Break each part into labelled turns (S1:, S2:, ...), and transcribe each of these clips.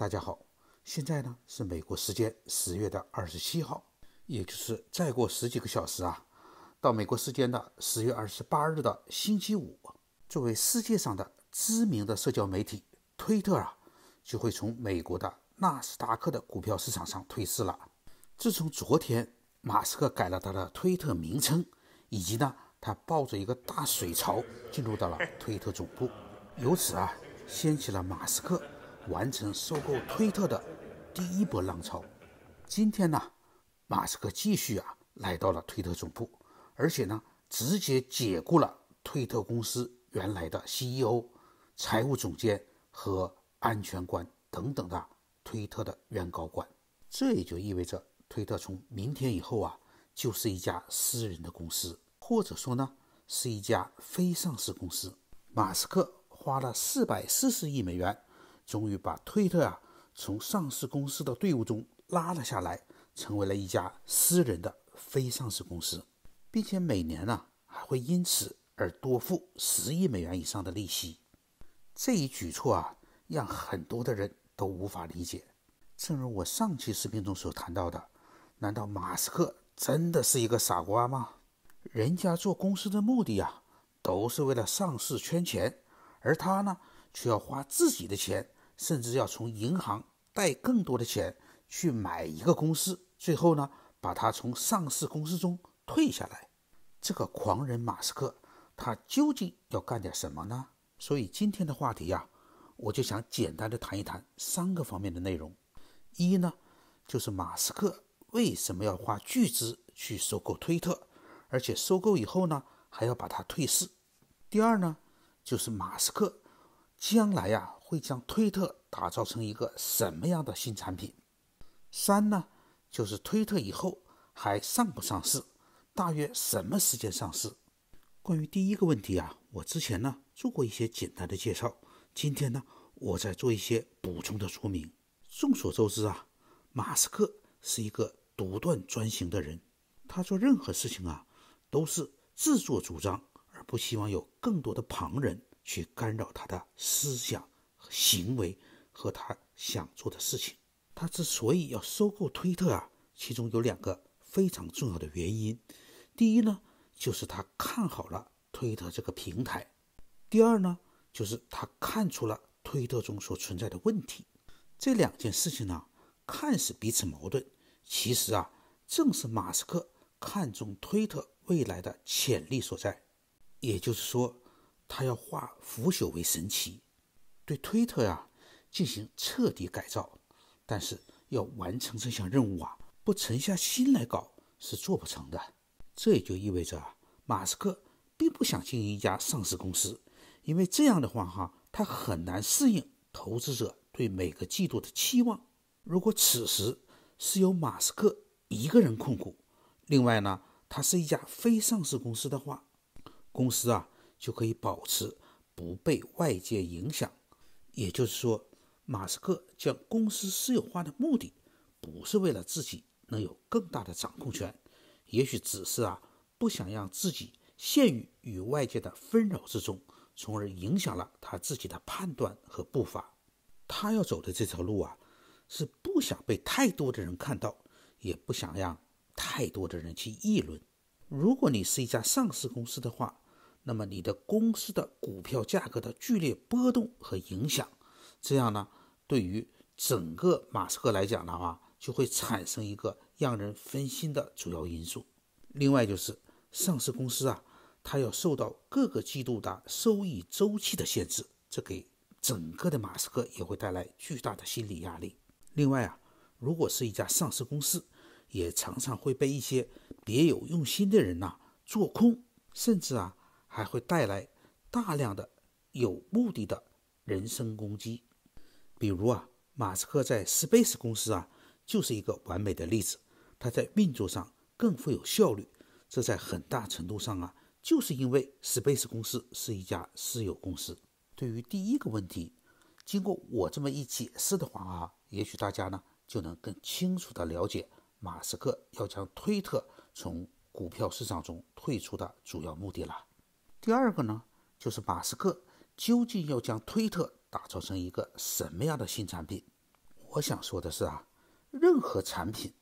S1: 大家好，现在呢是美国时间十月的二十七号，也就是再过十几个小时啊，到美国时间的十月二十八日的星期五，作为世界上的知名的社交媒体推特啊，就会从美国的纳斯达克的股票市场上退市了。自从昨天马斯克改了他的推特名称，以及呢他抱着一个大水槽进入到了推特总部，由此啊掀起了马斯克。完成收购推特的第一波浪潮。今天呢，马斯克继续啊来到了推特总部，而且呢直接解雇了推特公司原来的 CEO、财务总监和安全官等等的推特的原高管。这也就意味着推特从明天以后啊就是一家私人的公司，或者说呢是一家非上市公司。马斯克花了四百四十亿美元。终于把推特啊从上市公司的队伍中拉了下来，成为了一家私人的非上市公司，并且每年呢还会因此而多付十亿美元以上的利息。这一举措啊，让很多的人都无法理解。正如我上期视频中所谈到的，难道马斯克真的是一个傻瓜吗？人家做公司的目的啊，都是为了上市圈钱，而他呢，却要花自己的钱。甚至要从银行贷更多的钱去买一个公司，最后呢，把它从上市公司中退下来。这个狂人马斯克，他究竟要干点什么呢？所以今天的话题呀，我就想简单的谈一谈三个方面的内容：一呢，就是马斯克为什么要花巨资去收购推特，而且收购以后呢，还要把它退市；第二呢，就是马斯克将来呀。会将推特打造成一个什么样的新产品？三呢，就是推特以后还上不上市，大约什么时间上市？关于第一个问题啊，我之前呢做过一些简单的介绍，今天呢我再做一些补充的说明。众所周知啊，马斯克是一个独断专行的人，他做任何事情啊都是自作主张，而不希望有更多的旁人去干扰他的思想。行为和他想做的事情。他之所以要收购推特啊，其中有两个非常重要的原因。第一呢，就是他看好了推特这个平台；第二呢，就是他看出了推特中所存在的问题。这两件事情呢，看似彼此矛盾，其实啊，正是马斯克看中推特未来的潜力所在。也就是说，他要化腐朽为神奇。对推特呀进行彻底改造，但是要完成这项任务啊，不沉下心来搞是做不成的。这也就意味着啊，马斯克并不想经营一家上市公司，因为这样的话哈，他很难适应投资者对每个季度的期望。如果此时是由马斯克一个人控股，另外呢，它是一家非上市公司的话，公司啊就可以保持不被外界影响。也就是说，马斯克将公司私有化的目的，不是为了自己能有更大的掌控权，也许只是啊，不想让自己陷于与外界的纷扰之中，从而影响了他自己的判断和步伐。他要走的这条路啊，是不想被太多的人看到，也不想让太多的人去议论。如果你是一家上市公司的话。那么，你的公司的股票价格的剧烈波动和影响，这样呢，对于整个马斯克来讲的话，就会产生一个让人分心的主要因素。另外，就是上市公司啊，它要受到各个季度的收益周期的限制，这给整个的马斯克也会带来巨大的心理压力。另外啊，如果是一家上市公司，也常常会被一些别有用心的人呐做空，甚至啊。还会带来大量的有目的的人身攻击，比如啊，马斯克在 Space 公司啊就是一个完美的例子。他在运作上更富有效率，这在很大程度上啊，就是因为 Space 公司是一家私有公司。对于第一个问题，经过我这么一解释的话啊，也许大家呢就能更清楚的了解马斯克要将推特从股票市场中退出的主要目的了。第二个呢，就是马斯克究竟要将推特打造成一个什么样的新产品？我想说的是啊，任何产品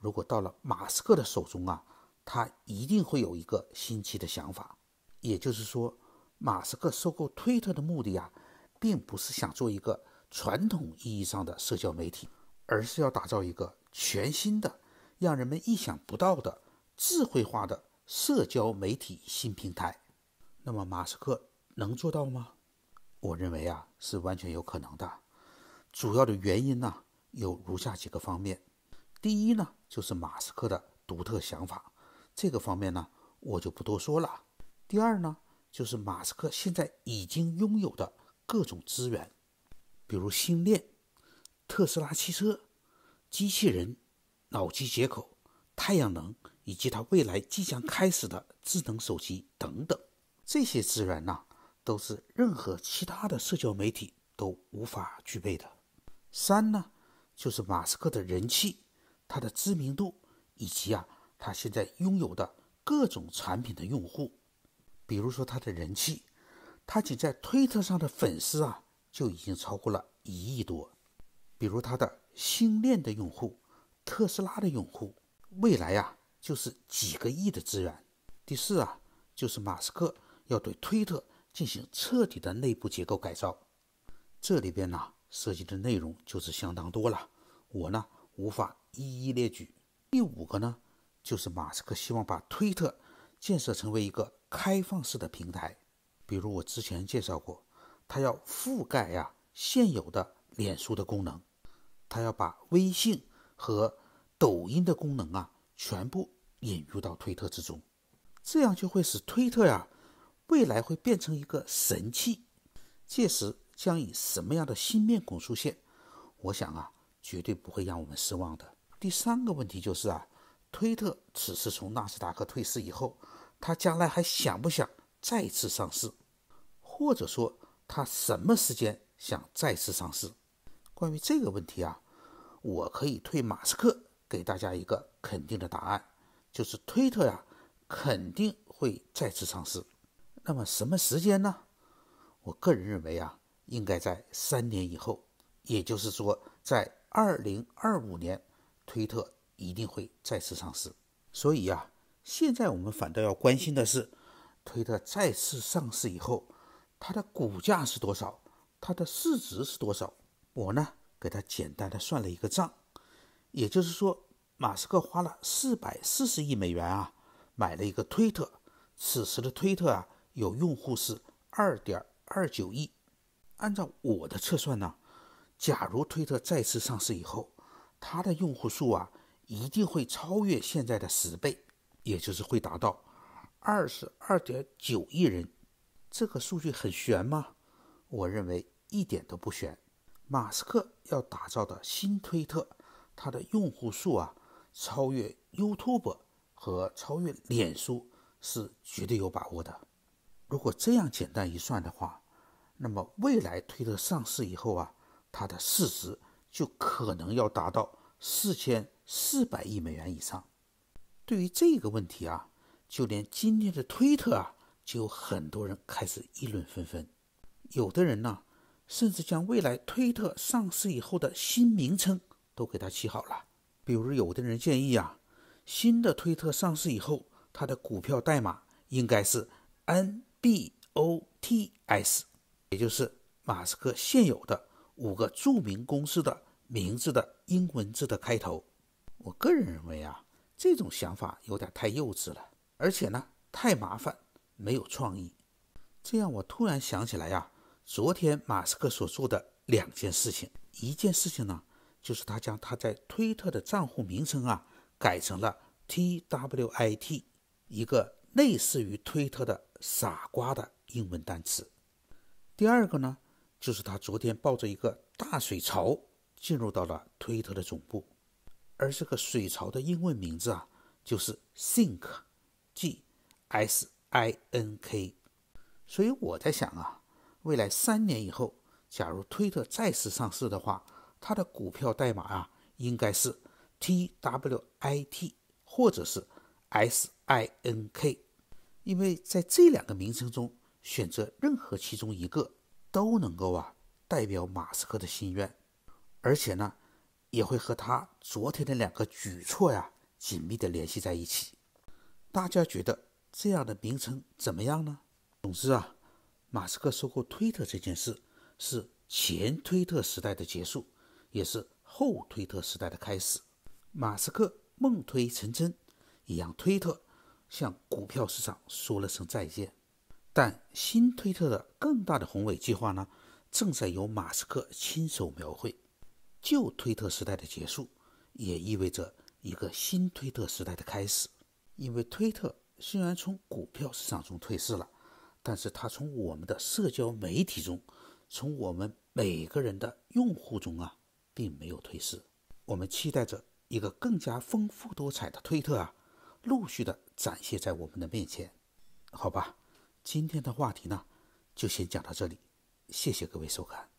S1: 如果到了马斯克的手中啊，他一定会有一个新奇的想法。也就是说，马斯克收购推特的目的啊，并不是想做一个传统意义上的社交媒体，而是要打造一个全新的、让人们意想不到的智慧化的社交媒体新平台。那么，马斯克能做到吗？我认为啊，是完全有可能的。主要的原因呢，有如下几个方面：第一呢，就是马斯克的独特想法，这个方面呢，我就不多说了。第二呢，就是马斯克现在已经拥有的各种资源，比如星链、特斯拉汽车、机器人、脑机接口、太阳能，以及他未来即将开始的智能手机等等。这些资源呐，都是任何其他的社交媒体都无法具备的。三呢，就是马斯克的人气、他的知名度以及啊，他现在拥有的各种产品的用户。比如说，他的人气，他仅在推特上的粉丝啊，就已经超过了一亿多。比如他的星链的用户、特斯拉的用户，未来呀，就是几个亿的资源。第四啊，就是马斯克。要对推特进行彻底的内部结构改造，这里边呢涉及的内容就是相当多了，我呢无法一一列举。第五个呢，就是马斯克希望把推特建设成为一个开放式的平台，比如我之前介绍过，他要覆盖呀现有的脸书的功能，他要把微信和抖音的功能啊全部引入到推特之中，这样就会使推特呀。未来会变成一个神器，届时将以什么样的新面孔出现？我想啊，绝对不会让我们失望的。第三个问题就是啊，推特此次从纳斯达克退市以后，它将来还想不想再次上市，或者说它什么时间想再次上市？关于这个问题啊，我可以推马斯克给大家一个肯定的答案，就是推特呀肯定会再次上市。那么什么时间呢？我个人认为啊，应该在三年以后，也就是说，在二零二五年，推特一定会再次上市。所以啊，现在我们反倒要关心的是，推特再次上市以后，它的股价是多少，它的市值是多少。我呢，给它简单的算了一个账，也就是说，马斯克花了四百四十亿美元啊，买了一个推特，此时的推特啊。有用户是二点二九亿。按照我的测算呢，假如推特再次上市以后，它的用户数啊一定会超越现在的十倍，也就是会达到二十二点九亿人。这个数据很悬吗？我认为一点都不悬。马斯克要打造的新推特，它的用户数啊超越 YouTube 和超越脸书是绝对有把握的。如果这样简单一算的话，那么未来推特上市以后啊，它的市值就可能要达到四千四百亿美元以上。对于这个问题啊，就连今天的推特啊，就有很多人开始议论纷纷。有的人呢，甚至将未来推特上市以后的新名称都给它起好了。比如有的人建议啊，新的推特上市以后，它的股票代码应该是 N。B O T S，也就是马斯克现有的五个著名公司的名字的英文字的开头。我个人认为啊，这种想法有点太幼稚了，而且呢太麻烦，没有创意。这样我突然想起来呀，昨天马斯克所做的两件事情，一件事情呢，就是他将他在推特的账户名称啊改成了 T W I T，一个。类似于推特的“傻瓜”的英文单词。第二个呢，就是他昨天抱着一个大水槽进入到了推特的总部，而这个水槽的英文名字啊，就是 “sink”，g s i n k”。所以我在想啊，未来三年以后，假如推特再次上市的话，它的股票代码啊，应该是 “t w i t” 或者是 “s”。i n k，因为在这两个名称中选择任何其中一个，都能够啊代表马斯克的心愿，而且呢，也会和他昨天的两个举措呀紧密的联系在一起。大家觉得这样的名称怎么样呢？总之啊，马斯克收购推特这件事，是前推特时代的结束，也是后推特时代的开始。马斯克梦推成真，也让推特。向股票市场说了声再见，但新推特的更大的宏伟计划呢，正在由马斯克亲手描绘。旧推特时代的结束，也意味着一个新推特时代的开始。因为推特虽然从股票市场中退市了，但是它从我们的社交媒体中，从我们每个人的用户中啊，并没有退市。我们期待着一个更加丰富多彩的推特啊。陆续的展现在我们的面前，好吧？今天的话题呢，就先讲到这里，谢谢各位收看。